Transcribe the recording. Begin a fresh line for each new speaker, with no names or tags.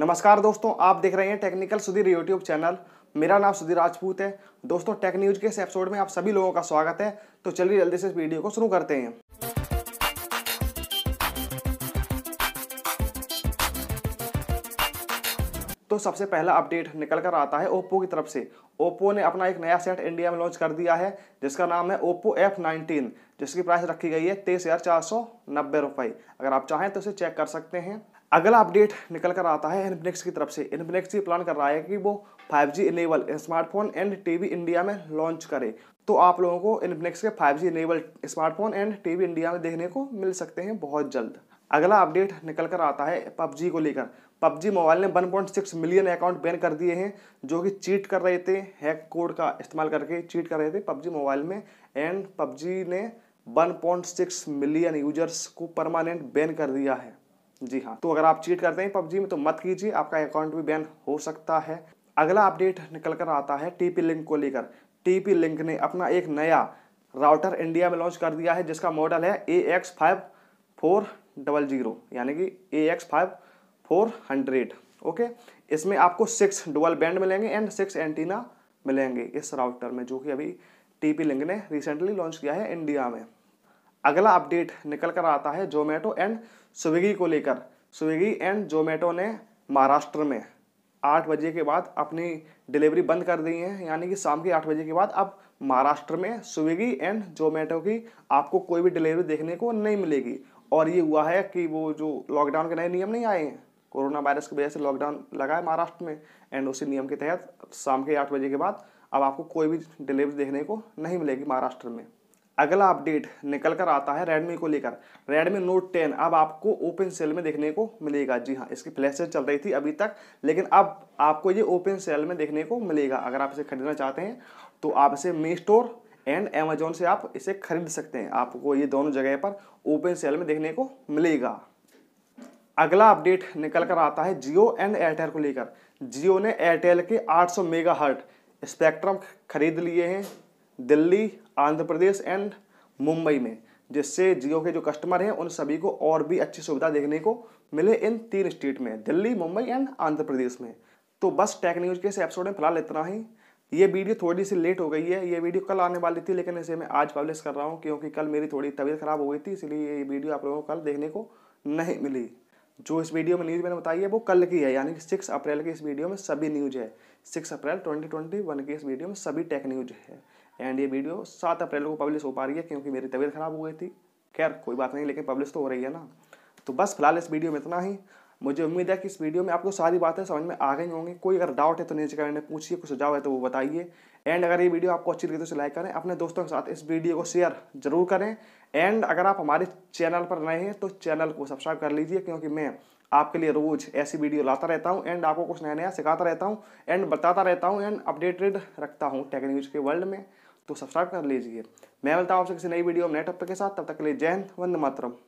नमस्कार दोस्तों आप देख रहे हैं टेक्निकल सुधीर यूट्यूब चैनल मेरा नाम सुधीर राजपूत है दोस्तों टेक न्यूज के इस एपिसोड में आप सभी लोगों का स्वागत है तो चलिए जल्दी से इस वीडियो को शुरू करते हैं तो सबसे पहला अपडेट निकल कर आता है ओप्पो की तरफ से ओप्पो ने अपना एक नया सेट इंडिया में लॉन्च कर दिया है जिसका नाम है ओप्पो एफ नाइनटीन जिसकी प्राइस रखी गई है तेईस हज़ार चार सौ नब्बे रुपये अगर आप चाहें तो इसे चेक कर सकते हैं अगला अपडेट निकल कर आता है इनफिनिक्स की तरफ से इनफिनिक्स ये प्लान कर रहा है कि वो 5G enable smartphone and TV India में लॉन्च करे तो आप लोगों को इनफिनिक्स के 5G enable smartphone and TV India में देखने को मिल सकते हैं बहुत जल्द अगला अपडेट निकल कर आता है पबजी को लेकर पबजी मोबाइल ने 1.6 मिलियन अकाउंट बैन कर दिए हैं जो कि चीट कर रहे थे हैक कोड का इस्तेमाल करके चीट कर रहे थे पबजी मोबाइल में एंड पबजी ने 1.6 मिलियन यूजर्स को परमानेंट बैन कर दिया है जी हाँ तो अगर आप चीट करते हैं पबजी में तो मत कीजिए आपका अकाउंट भी बैन हो सकता है अगला अपडेट निकल कर आता है टीपी लिंक को लेकर टीपी लिंक ने अपना एक नया राउटर इंडिया में लॉन्च कर दिया है जिसका मॉडल है A X five four double zero यानी कि A X five four hundred okay इसमें आपको सिक्स डुअल बैंड मिलेंगे एंड सिक्स एंटीना मिलेंगे इस राउटर में जो कि अभी टीपी लिंक ने रिसेंटली लॉन्च किया है इंडिया में अगला अपडेट निकल कर आता है जोमेटो एंड स्विगी को लेकर स्विगी एंड जोमेटो ने महाराष्ट्र में आठ बजे के बाद अपनी डिलीवरी बंद कर दी है यानी कि शाम के आठ बजे के बाद अब महाराष्ट्र में स्विगी एंड जोमेटो की आपको कोई भी डिलीवरी देखने को नहीं मिलेगी और ये हुआ है कि वो जो लॉकडाउन के नए नियम नहीं आए हैं कोरोना वायरस की वजह से लॉकडाउन लगा है महाराष्ट्र में एंड उसी नियम के तहत शाम के आठ बजे के बाद अब आपको कोई भी डिलीवरी देखने को नहीं मिलेगी महाराष्ट्र में अगला अपडेट निकल कर आता है रेडमी को लेकर रेडमी नोट टेन अब आपको ओपन सेल में देखने को मिलेगा जी हाँ इसकी फ्लैश सेल चल रही थी अभी तक लेकिन अब आपको ये ओपन सेल में देखने को मिलेगा अगर आप इसे खरीदना चाहते हैं तो आप इसे मे स्टोर एंड अमेजोन से आप इसे खरीद सकते हैं आपको ये दोनों जगह पर ओपन सेल में देखने को मिलेगा अगला अपडेट निकल कर आता है जियो एंड एयरटेल को लेकर जियो ने एयरटेल के 800 मेगाहर्ट स्पेक्ट्रम खरीद लिए हैं दिल्ली आंध्र प्रदेश एंड मुंबई में जिससे जियो के जो कस्टमर हैं उन सभी को और भी अच्छी सुविधा देखने को मिले इन तीन स्टेट में दिल्ली मुंबई एंड आंध्र प्रदेश में तो बस टेक न्यूज़ के इस एपिसोड में फिलहाल इतना ही ये वीडियो थोड़ी सी लेट हो गई है ये वीडियो कल आने वाली थी लेकिन इसे मैं आज पब्लिश कर रहा हूँ क्योंकि कल मेरी थोड़ी तबीयत ख़राब हो गई थी इसलिए ये वीडियो आप लोगों को कल देखने को नहीं मिली जो इस वीडियो में न्यूज़ मैंने बताई है वो कल की है यानी कि सिक्स अप्रैल की इस वीडियो में सभी न्यूज है six April twenty twenty one की इस वीडियो में सभी टेक न्यूज है एंड ये वीडियो सात अप्रैल को पब्लिश हो पा रही है क्योंकि मेरी तबीयत खराब हो गई थी खैर कोई बात नहीं लेकिन पब्लिश तो हो रही है ना तो बस फिलहाल इस वीडियो में इतना ही मुझे उम्मीद है कि इस वीडियो में आपको सारी बातें समझ में आ गई होंगी कोई अगर डाउट है तो नीचे कमेंट में पूछिए कुछ सुझाव है तो वो बताइए एंड अगर ये वीडियो आपको अच्छी लगी तो उसे लाइक करें अपने दोस्तों के साथ इस वीडियो को शेयर जरूर करें एंड अगर आप हमारे चैनल पर नए हैं तो चैनल को सब्सक्राइब कर लीजिए क्योंकि मैं आपके लिए रोज़ ऐसी वीडियो लाता रहता हूँ एंड आपको कुछ नया नया सिखाता रहता हूँ एंड बताता रहता हूँ एंड अपडेटेड रखता हूँ टेक न्यूज़ के वर्ल्ड में तो सब्सक्राइब कर लीजिए मैं मिलता हूँ आपसे किसी नई वीडियो नए टॉपिक के साथ तब तक के लिए जय हिंद मातरम